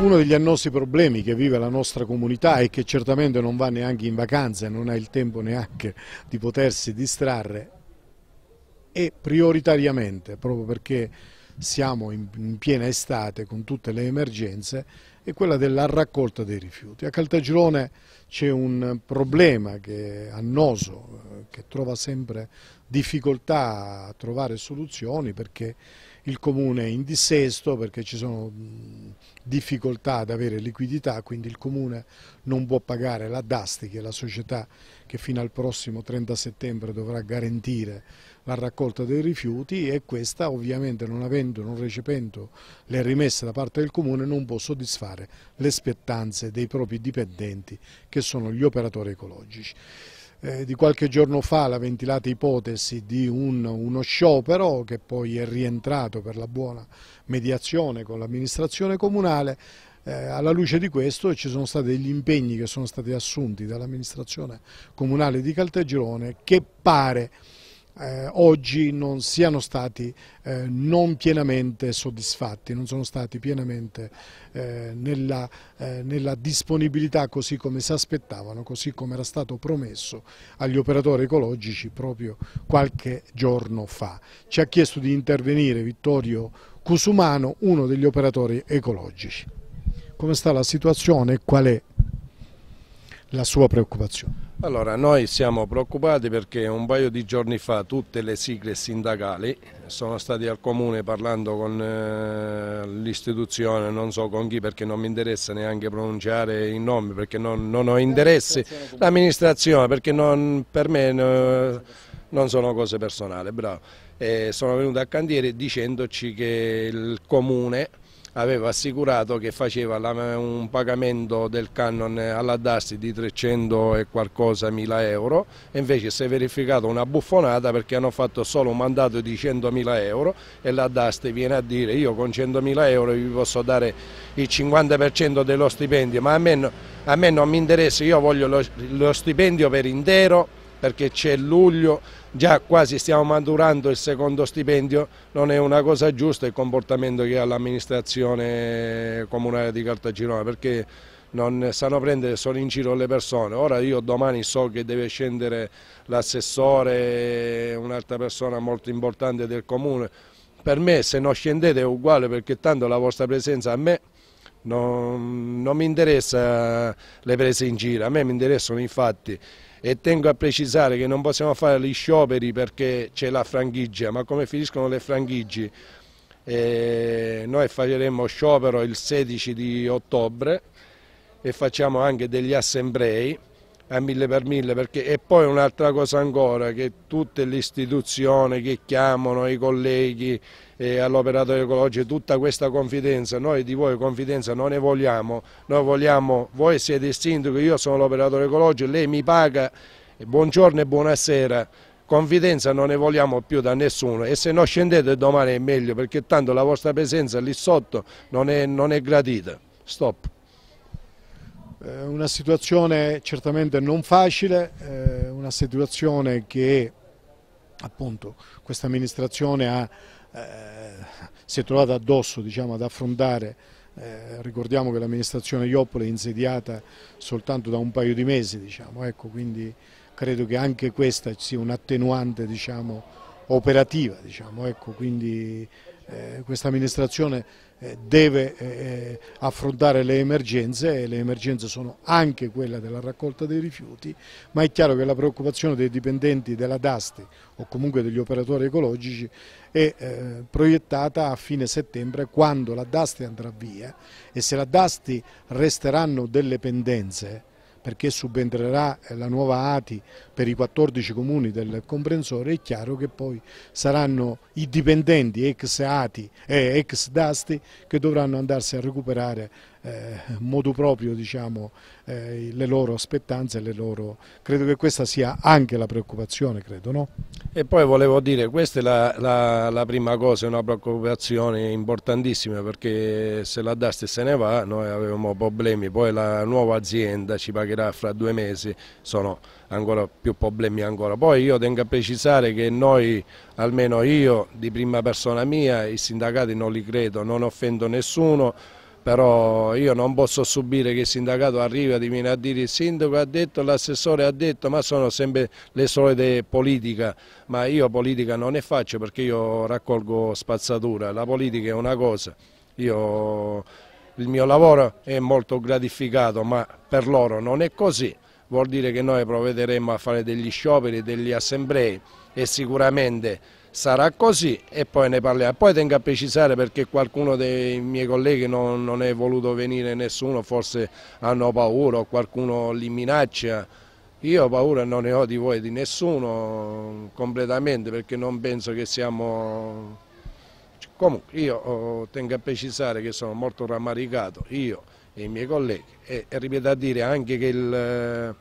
Uno degli annosi problemi che vive la nostra comunità e che certamente non va neanche in vacanza e non ha il tempo neanche di potersi distrarre è prioritariamente, proprio perché siamo in, piena estate con tutte le emergenze, è quella della raccolta dei rifiuti. A Caltagirone c'è un problema che è annoso, eh, che trova sempre difficoltà a trovare soluzioni perché il comune è in dissesto, perché ci sono mm, difficoltà ad avere liquidità, quindi il Comune non può pagare la Dasti, che è la società che fino al prossimo 30 settembre dovrà garantire la raccolta dei rifiuti e questa ovviamente non avendo, non recependo le rimesse da parte del Comune non può soddisfare le aspettanze dei propri dipendenti che sono gli operatori ecologici eh, di qualche giorno fa la ventilata ipotesi di un, uno sciopero che poi è rientrato per la buona mediazione con l'amministrazione comunale. Eh, alla luce di questo ci sono stati degli impegni che sono stati assunti dall'amministrazione comunale di Caltagirone che pare eh, oggi non siano stati eh, non pienamente soddisfatti, non sono stati pienamente eh, nella, eh, nella, disponibilità così come si aspettavano, così come era stato promesso agli operatori ecologici proprio qualche giorno fa. Ci ha chiesto di intervenire Vittorio Cusumano, uno degli operatori ecologici. Come sta la situazione e qual è la sua preoccupazione? Allora, noi siamo preoccupati perché un paio di giorni fa tutte le sigle sindacali sono state al comune parlando con eh, l'istituzione, non so con chi perché non mi interessa neanche pronunciare i nomi perché non, non ho interessi, l'amministrazione perché non, per me eh, non sono cose personali, bravo. E eh, sono venuti a Candiere dicendoci che il comune aveva assicurato che faceva la, un pagamento del Canon alla Dasti di 300 e qualcosa mila euro e invece si è verificata una buffonata perché hanno fatto solo un mandato di 100 mila euro e la Dasti viene a dire io con 100 mila euro vi posso dare il 50% dello stipendio ma a me, a me non mi interessa, io voglio lo, lo stipendio per intero perché c'è luglio, già quasi stiamo maturando il secondo stipendio, non è una cosa giusta il comportamento che ha l'amministrazione comunale di Cartagirone perché non sanno prendere solo in giro le persone. Ora io domani so che deve scendere l'assessore, un'altra persona molto importante del comune, per me se non scendete è uguale perché tanto la vostra presenza a me... Non, non mi interessa le prese in giro, a me mi interessano i fatti e tengo a precisare che non possiamo fare gli scioperi perché c'è la franchigia, ma come finiscono le franchigie? Eh, noi faremo sciopero il 16 di ottobre e facciamo anche degli assemblei a mille per mille perché e poi un'altra cosa ancora che tutte le istituzioni che chiamano i colleghi eh, all'operatore ecologico tutta questa confidenza noi di voi confidenza non ne vogliamo noi vogliamo voi siete il sindaco io sono l'operatore ecologico lei mi paga buongiorno e buonasera confidenza non ne vogliamo più da nessuno e se non scendete domani è meglio perché tanto la vostra presenza lì sotto non è, non è gradita stop eh, una situazione certamente non facile, eh, una situazione che appunto questa amministrazione ha, eh, si è trovata addosso diciamo, ad affrontare eh, ricordiamo che l'amministrazione Ioppoli è insediata soltanto da un paio di mesi, diciamo, ecco, quindi credo che anche questa sia un'attenuante diciamo, operativa, diciamo, ecco, quindi eh, questa amministrazione eh, deve eh, affrontare le emergenze e le emergenze sono anche quella della raccolta dei rifiuti, ma è chiaro che la preoccupazione dei dipendenti della DASTI o comunque degli operatori ecologici è proiettata a fine settembre quando la DASTI andrà via e se la DASTI resteranno delle pendenze perché subentrerà la nuova ATI per i 14 comuni del comprensore, è chiaro che poi saranno i dipendenti ex ATI e ex DASTI che dovranno andarsi a recuperare eh, modo proprio diciamo, eh, le loro aspettanze, le loro... credo che questa sia anche la preoccupazione. Credo, no? E poi volevo dire, questa è la, la, la prima cosa, è una preoccupazione importantissima perché se la DASTI se ne va noi avevamo problemi, poi la nuova azienda ci pagherà inizierà fra due mesi, sono ancora più problemi ancora. Poi io tengo a precisare che noi, almeno io, di prima persona mia, i sindacati non li credo, non offendo nessuno, però io non posso subire che il sindacato arriva e viene a dire il sindaco ha detto, l'assessore ha detto, ma sono sempre le solite politica, ma io politica non ne faccio perché io raccolgo spazzatura, la politica è una cosa, io il mio lavoro è molto gratificato, ma per loro non è così. Vuol dire che noi provvederemo a fare degli scioperi, degli assemblee e sicuramente sarà così e poi ne parliamo. Poi tengo a precisare perché qualcuno dei miei colleghi non, non è voluto venire nessuno, forse hanno paura o qualcuno li minaccia. Io paura non ne ho di voi, di nessuno completamente perché non penso che siamo Comunque io oh, tengo a precisare che sono molto rammaricato, io e i miei colleghi, e, e ripeto a dire anche che il, eh,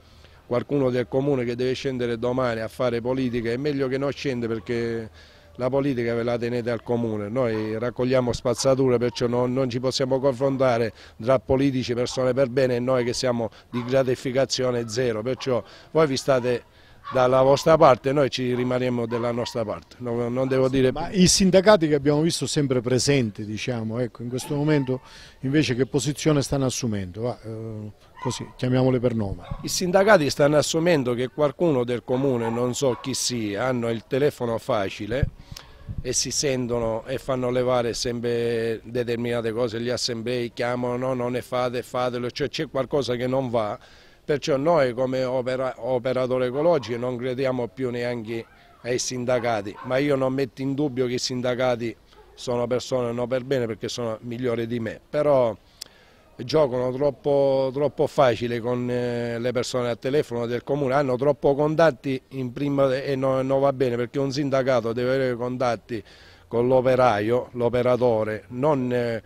qualcuno del comune che deve scendere domani a fare politica è meglio che non scende perché la politica ve la tenete al comune, noi raccogliamo spazzature perciò non, non ci possiamo confrontare tra politici, persone per bene e noi che siamo di gratificazione zero, perciò voi vi state dalla vostra parte, noi ci rimarremo della nostra parte, non, non devo dire Ma i sindacati che abbiamo visto sempre presenti, diciamo, ecco, in questo momento invece che posizione stanno assumendo? Va, eh, così, chiamiamole per nome. I sindacati stanno assumendo che qualcuno del comune, non so chi sia, hanno il telefono facile e si sentono e fanno levare sempre determinate cose, gli assemblei chiamano, no, non ne fate, fatelo, cioè c'è qualcosa che non va Perciò noi come opera, operatori ecologici non crediamo più neanche ai sindacati, ma io non metto in dubbio che i sindacati sono persone non per bene perché sono migliori di me, però giocano troppo, troppo facile con eh, le persone al telefono del comune, hanno troppo contatti in prima e non, non va bene perché un sindacato deve avere contatti con l'operaio, l'operatore, non eh,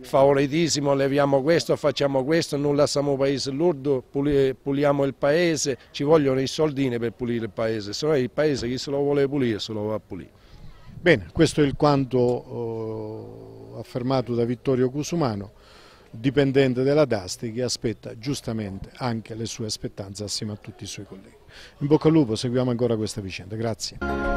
favoritissimo, leviamo questo, facciamo questo, non lasciamo il paese lordo, puliamo il paese, ci vogliono i soldini per pulire il paese, se no il paese chi se lo vuole pulire se lo va a pulire. Bene, questo è il quanto eh, affermato da Vittorio Cusumano, dipendente della Dasti che aspetta giustamente anche le sue aspettanze assieme a tutti i suoi colleghi. In bocca al lupo, seguiamo ancora questa vicenda, grazie.